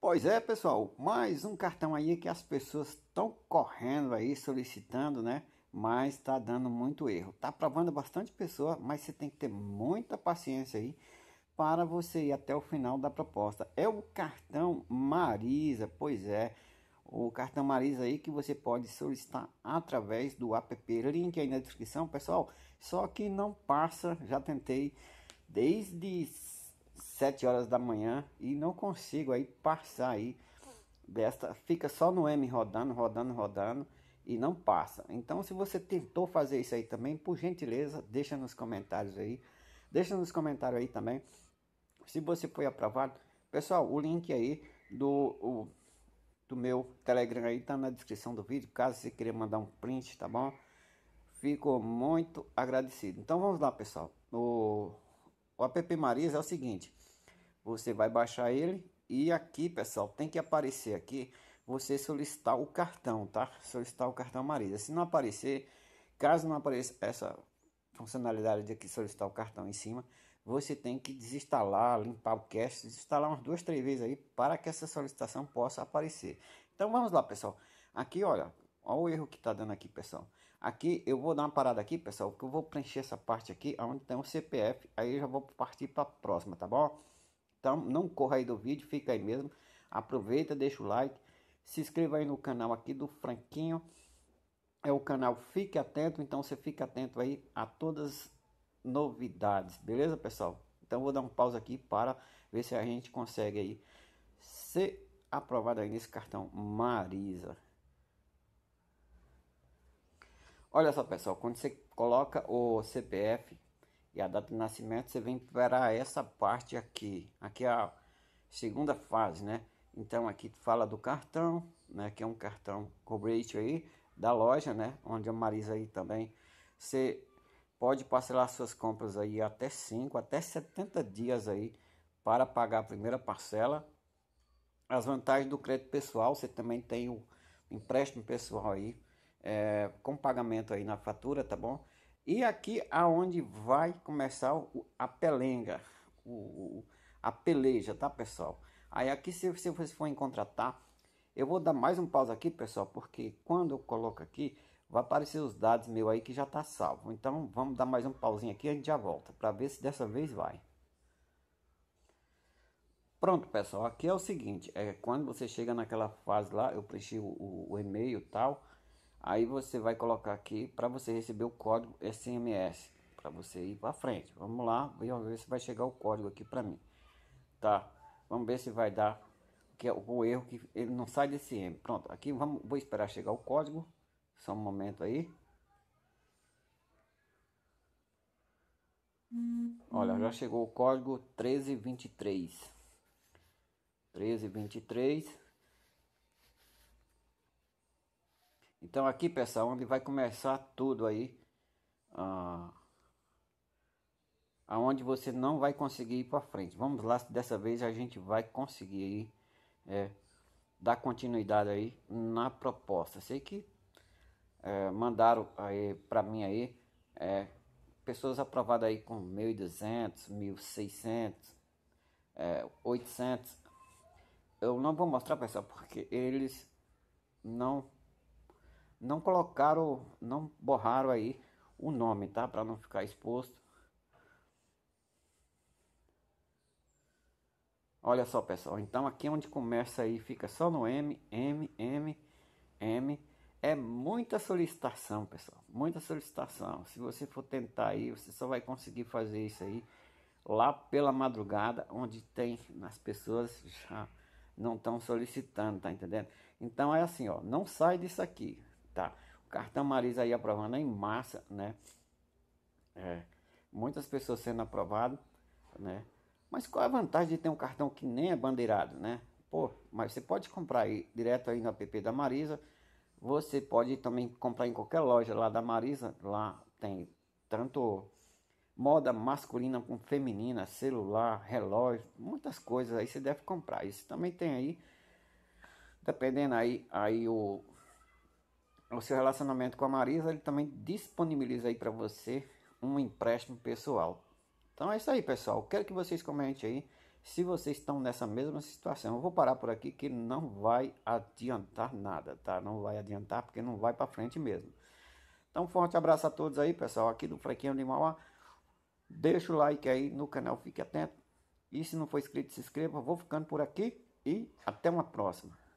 Pois é, pessoal, mais um cartão aí que as pessoas estão correndo aí solicitando, né? Mas está dando muito erro. Tá provando bastante pessoa, mas você tem que ter muita paciência aí para você ir até o final da proposta. É o cartão Marisa, pois é. O cartão Marisa aí que você pode solicitar através do app, link aí na descrição, pessoal. Só que não passa, já tentei desde 7 horas da manhã e não consigo aí passar aí desta, fica só no M rodando, rodando, rodando e não passa. Então, se você tentou fazer isso aí também, por gentileza, deixa nos comentários aí. Deixa nos comentários aí também se você foi aprovado. Pessoal, o link aí do o, do meu Telegram aí tá na descrição do vídeo, caso você queira mandar um print, tá bom? Fico muito agradecido. Então vamos lá, pessoal. O o app Marisa é o seguinte: você vai baixar ele e aqui, pessoal, tem que aparecer aqui você solicitar o cartão, tá? Solicitar o cartão Marisa. Se não aparecer, caso não apareça essa funcionalidade de aqui solicitar o cartão em cima, você tem que desinstalar, limpar o cache, desinstalar umas duas, três vezes aí para que essa solicitação possa aparecer. Então vamos lá, pessoal. Aqui, olha, Olha o erro que está dando aqui, pessoal. Aqui eu vou dar uma parada aqui, pessoal, porque eu vou preencher essa parte aqui, onde tem o CPF. Aí eu já vou partir para a próxima, tá bom? Então não corra aí do vídeo, fica aí mesmo. Aproveita, deixa o like. Se inscreva aí no canal aqui do Franquinho. É o canal Fique Atento, então você fica atento aí a todas novidades, beleza, pessoal? Então vou dar um pausa aqui para ver se a gente consegue aí ser aprovado aí nesse cartão Marisa. Olha só, pessoal, quando você coloca o CPF e a data de nascimento, você vem para essa parte aqui. Aqui é a segunda fase, né? Então aqui fala do cartão, né? Que é um cartão cobrate aí da loja, né? Onde a Marisa aí também. Você pode parcelar suas compras aí até 5, até 70 dias aí para pagar a primeira parcela. As vantagens do crédito pessoal, você também tem o empréstimo pessoal aí é, com pagamento aí na fatura, tá bom? E aqui aonde vai começar o, a pelenga, o, a peleja, tá pessoal? Aí aqui se, se for forem contratar, tá? eu vou dar mais um pausa aqui, pessoal, porque quando eu coloco aqui, vai aparecer os dados meu aí que já tá salvo. Então vamos dar mais um pauzinho aqui e a gente já volta para ver se dessa vez vai. Pronto, pessoal, aqui é o seguinte, é quando você chega naquela fase lá, eu preenchi o, o, o e-mail e tal, Aí você vai colocar aqui para você receber o código SMS para você ir para frente. Vamos lá, vamos ver se vai chegar o código aqui para mim. Tá? Vamos ver se vai dar que é o erro que ele não sai desse M. Pronto, aqui vamos, vou esperar chegar o código. Só um momento aí. Olha, já chegou o código 1323. 1323 Então aqui pessoal, onde vai começar tudo aí, ah, aonde você não vai conseguir ir para frente. Vamos lá, dessa vez a gente vai conseguir aí, é, dar continuidade aí na proposta. Sei que é, mandaram aí para mim aí é, pessoas aprovadas aí com 1.200, 1.600, é, 800. Eu não vou mostrar pessoal porque eles não não colocaram, não borraram aí o nome, tá? Para não ficar exposto. Olha só, pessoal. Então aqui é onde começa aí, fica só no M, M, M, M. É muita solicitação, pessoal. Muita solicitação. Se você for tentar aí, você só vai conseguir fazer isso aí lá pela madrugada, onde tem as pessoas já não estão solicitando, tá entendendo? Então é assim, ó, não sai disso aqui. Tá. O cartão Marisa aí aprovando em massa, né? É, muitas pessoas sendo aprovado, né? Mas qual é a vantagem de ter um cartão que nem é bandeirado, né? Pô, mas você pode comprar aí direto aí no app da Marisa. Você pode também comprar em qualquer loja lá da Marisa. Lá tem tanto moda masculina como feminina, celular, relógio, muitas coisas aí você deve comprar. Isso também tem aí, dependendo aí, aí o o seu relacionamento com a Marisa, ele também disponibiliza aí para você um empréstimo pessoal. Então é isso aí, pessoal. Quero que vocês comentem aí se vocês estão nessa mesma situação. Eu vou parar por aqui que não vai adiantar nada, tá? Não vai adiantar porque não vai para frente mesmo. Então, forte abraço a todos aí, pessoal, aqui do Frequinho Animal. Deixa o like aí no canal, fique atento. E se não for inscrito, se inscreva. Vou ficando por aqui e até uma próxima.